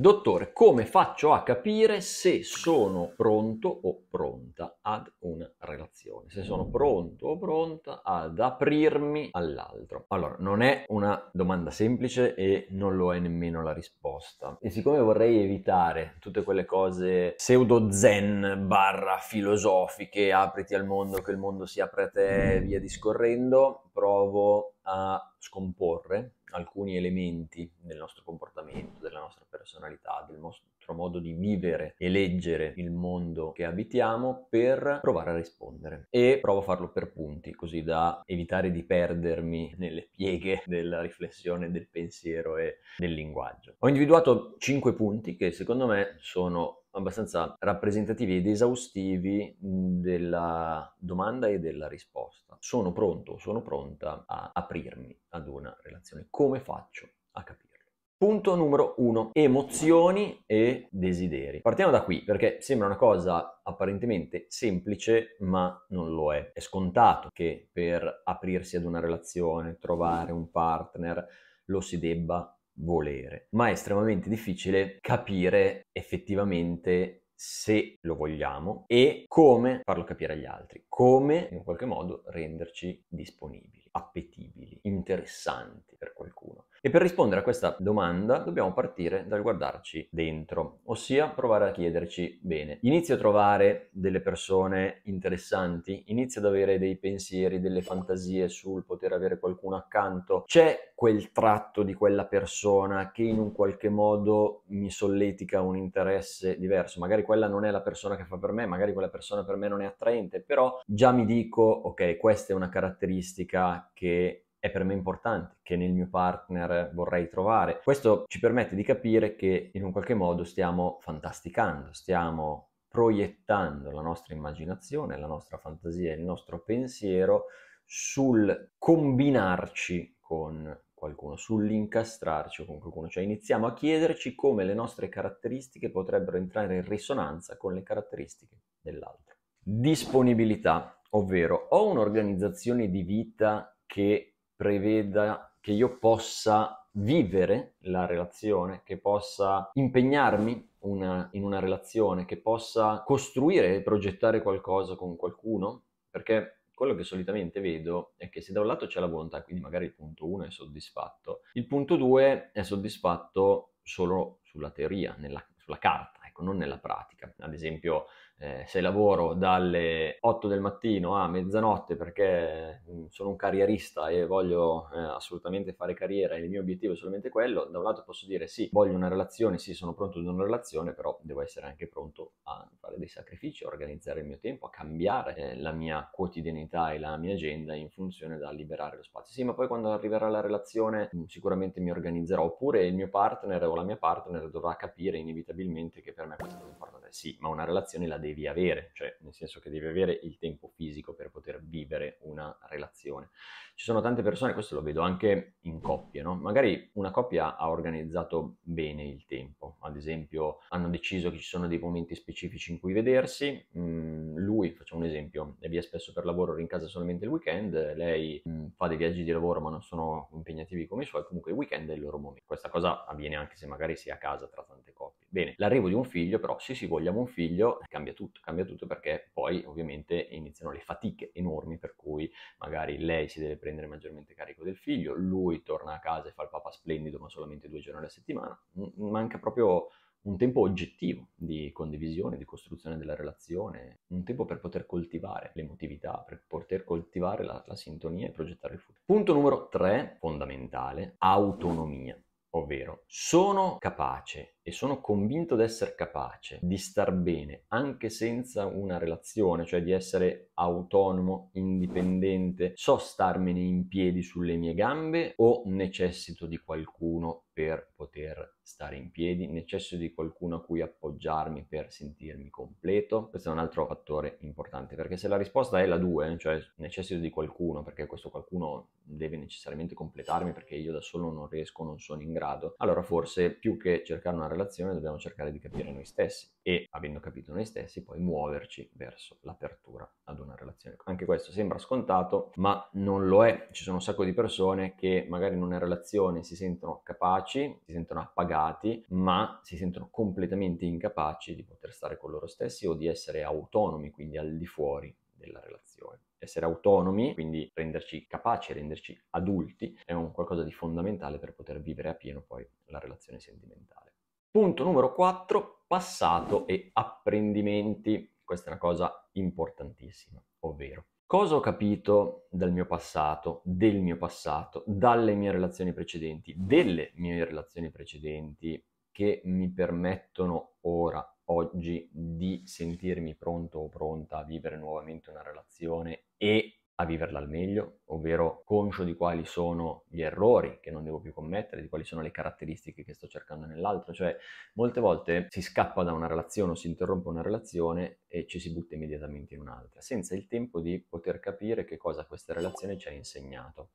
Dottore, come faccio a capire se sono pronto o pronta ad una relazione? Se sono pronto o pronta ad aprirmi all'altro? Allora, non è una domanda semplice e non lo è nemmeno la risposta. E siccome vorrei evitare tutte quelle cose pseudo zen barra filosofiche, apriti al mondo che il mondo si apre a te, via discorrendo, provo a scomporre alcuni elementi del nostro comportamento, della nostra personalità, del nostro modo di vivere e leggere il mondo che abitiamo per provare a rispondere. E provo a farlo per punti, così da evitare di perdermi nelle pieghe della riflessione, del pensiero e del linguaggio. Ho individuato cinque punti che secondo me sono abbastanza rappresentativi ed esaustivi della domanda e della risposta. Sono pronto, sono pronta a aprirmi ad una relazione. Come faccio a capirlo? Punto numero uno, Emozioni e desideri. Partiamo da qui perché sembra una cosa apparentemente semplice, ma non lo è. È scontato che per aprirsi ad una relazione, trovare un partner, lo si debba volere, ma è estremamente difficile capire effettivamente se lo vogliamo e come farlo capire agli altri, come in qualche modo renderci disponibili, appetibili, interessanti per qualcuno. E per rispondere a questa domanda dobbiamo partire dal guardarci dentro, ossia provare a chiederci bene. Inizio a trovare delle persone interessanti, inizio ad avere dei pensieri, delle fantasie sul poter avere qualcuno accanto. C'è quel tratto di quella persona che in un qualche modo mi solletica un interesse diverso. Magari quella non è la persona che fa per me, magari quella persona per me non è attraente, però già mi dico, ok, questa è una caratteristica che è per me importante, che nel mio partner vorrei trovare. Questo ci permette di capire che in un qualche modo stiamo fantasticando, stiamo proiettando la nostra immaginazione, la nostra fantasia, il nostro pensiero sul combinarci con qualcuno, sull'incastrarci con qualcuno, cioè iniziamo a chiederci come le nostre caratteristiche potrebbero entrare in risonanza con le caratteristiche dell'altro. Disponibilità, ovvero ho un'organizzazione di vita che preveda che io possa vivere la relazione, che possa impegnarmi una, in una relazione, che possa costruire e progettare qualcosa con qualcuno, perché quello che solitamente vedo è che se da un lato c'è la volontà, quindi magari il punto 1 è soddisfatto, il punto 2 è soddisfatto solo sulla teoria, nella, sulla carta, ecco, non nella pratica. Ad esempio, eh, se lavoro dalle 8 del mattino a mezzanotte perché mm, sono un carrierista e voglio eh, assolutamente fare carriera e il mio obiettivo è solamente quello, da un lato posso dire sì, voglio una relazione, sì, sono pronto ad una relazione, però devo essere anche pronto a fare dei sacrifici, a organizzare il mio tempo, a cambiare eh, la mia quotidianità e la mia agenda in funzione da liberare lo spazio. Sì, ma poi quando arriverà la relazione mm, sicuramente mi organizzerò, oppure il mio partner o la mia partner dovrà capire inevitabilmente che per me questo è importante. Sì, ma una relazione la devo devi avere, cioè nel senso che devi avere il tempo fisico per poter vivere una relazione. Ci sono tante persone, questo lo vedo anche in coppie, no? Magari una coppia ha organizzato bene il tempo, ad esempio hanno deciso che ci sono dei momenti specifici in cui vedersi, mm, lui, facciamo un esempio, è via spesso per lavoro, rincasa solamente il weekend, lei mm, fa dei viaggi di lavoro ma non sono impegnativi come i suoi, comunque il weekend è il loro momento. Questa cosa avviene anche se magari si a casa tra tante cose. Bene, l'arrivo di un figlio, però, se si vogliamo un figlio, cambia tutto, cambia tutto perché poi ovviamente iniziano le fatiche enormi per cui magari lei si deve prendere maggiormente carico del figlio, lui torna a casa e fa il papà splendido, ma solamente due giorni alla settimana. Manca proprio un tempo oggettivo di condivisione, di costruzione della relazione, un tempo per poter coltivare l'emotività, per poter coltivare la, la sintonia e progettare il futuro. Punto numero 3, fondamentale, autonomia, ovvero sono capace e sono convinto di essere capace di star bene anche senza una relazione, cioè di essere autonomo, indipendente, so starmene in piedi sulle mie gambe o necessito di qualcuno per poter stare in piedi, necessito di qualcuno a cui appoggiarmi per sentirmi completo. Questo è un altro fattore importante, perché se la risposta è la 2, cioè necessito di qualcuno, perché questo qualcuno deve necessariamente completarmi perché io da solo non riesco, non sono in grado, allora forse più che cercare una relazione relazione dobbiamo cercare di capire noi stessi e, avendo capito noi stessi, poi muoverci verso l'apertura ad una relazione. Anche questo sembra scontato, ma non lo è. Ci sono un sacco di persone che magari in una relazione si sentono capaci, si sentono appagati, ma si sentono completamente incapaci di poter stare con loro stessi o di essere autonomi, quindi al di fuori della relazione. Essere autonomi, quindi renderci capaci, renderci adulti, è un qualcosa di fondamentale per poter vivere a pieno poi la relazione sentimentale. Punto numero 4, passato e apprendimenti. Questa è una cosa importantissima, ovvero cosa ho capito dal mio passato, del mio passato, dalle mie relazioni precedenti, delle mie relazioni precedenti che mi permettono ora, oggi, di sentirmi pronto o pronta a vivere nuovamente una relazione e a viverla al meglio, ovvero conscio di quali sono gli errori che non devo più commettere, di quali sono le caratteristiche che sto cercando nell'altro. Cioè, molte volte si scappa da una relazione o si interrompe una relazione e ci si butta immediatamente in un'altra, senza il tempo di poter capire che cosa questa relazione ci ha insegnato.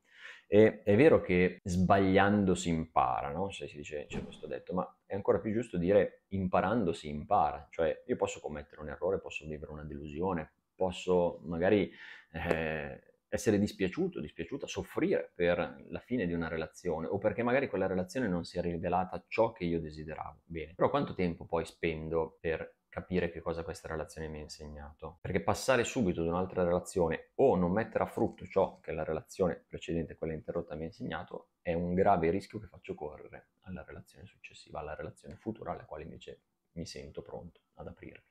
E è vero che sbagliando si impara, no? Cioè, si dice, c'è questo detto, ma è ancora più giusto dire imparando si impara. Cioè, io posso commettere un errore, posso vivere una delusione, posso magari eh, essere dispiaciuto, dispiaciuta, soffrire per la fine di una relazione o perché magari quella relazione non si è rivelata ciò che io desideravo. Bene, però quanto tempo poi spendo per capire che cosa questa relazione mi ha insegnato? Perché passare subito ad un'altra relazione o non mettere a frutto ciò che la relazione precedente, quella interrotta, mi ha insegnato è un grave rischio che faccio correre alla relazione successiva, alla relazione futura alla quale invece mi sento pronto ad aprirmi.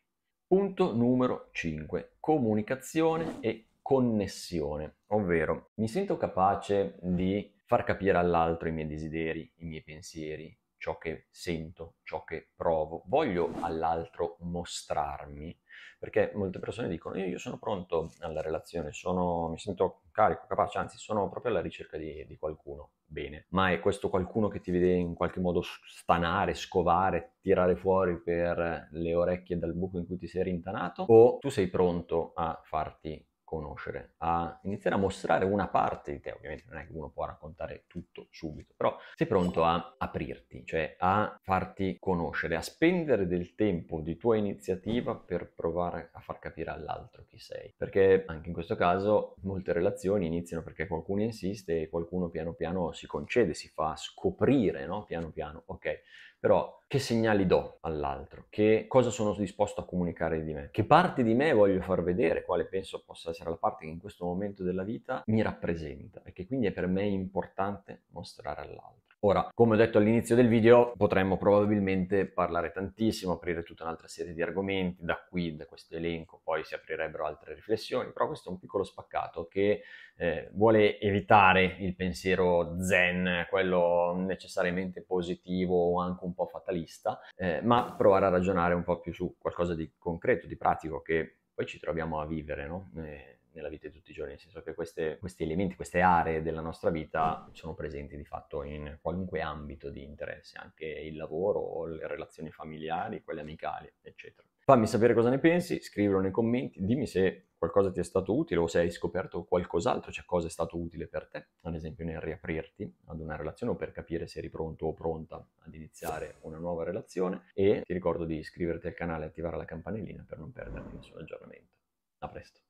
Punto numero 5. Comunicazione e connessione, ovvero mi sento capace di far capire all'altro i miei desideri, i miei pensieri, ciò che sento, ciò che provo, voglio all'altro mostrarmi, perché molte persone dicono io, io sono pronto alla relazione, sono, mi sento carico, capace, anzi sono proprio alla ricerca di, di qualcuno, bene, ma è questo qualcuno che ti vede in qualche modo stanare, scovare, tirare fuori per le orecchie dal buco in cui ti sei rintanato o tu sei pronto a farti conoscere, a iniziare a mostrare una parte di te, ovviamente non è che uno può raccontare tutto subito, però sei pronto a aprirti, cioè a farti conoscere, a spendere del tempo di tua iniziativa per provare a far capire all'altro chi sei, perché anche in questo caso molte relazioni iniziano perché qualcuno insiste e qualcuno piano piano si concede, si fa scoprire, no? Piano piano, ok però che segnali do all'altro, che cosa sono disposto a comunicare di me, che parte di me voglio far vedere, quale penso possa essere la parte che in questo momento della vita mi rappresenta e che quindi è per me importante mostrare all'altro. Ora, come ho detto all'inizio del video, potremmo probabilmente parlare tantissimo, aprire tutta un'altra serie di argomenti, da qui, da questo elenco, poi si aprirebbero altre riflessioni, però questo è un piccolo spaccato che eh, vuole evitare il pensiero zen, quello necessariamente positivo o anche un po' fatalista, eh, ma provare a ragionare un po' più su qualcosa di concreto, di pratico, che poi ci troviamo a vivere, no? Eh, nella vita di tutti i giorni, nel senso che queste, questi elementi, queste aree della nostra vita sono presenti di fatto in qualunque ambito di interesse, anche il lavoro, le relazioni familiari, quelle amicali, eccetera. Fammi sapere cosa ne pensi, scrivilo nei commenti, dimmi se qualcosa ti è stato utile o se hai scoperto qualcos'altro, cioè cosa è stato utile per te, ad esempio nel riaprirti ad una relazione o per capire se eri pronto o pronta ad iniziare una nuova relazione e ti ricordo di iscriverti al canale e attivare la campanellina per non perderti nessun aggiornamento. A presto!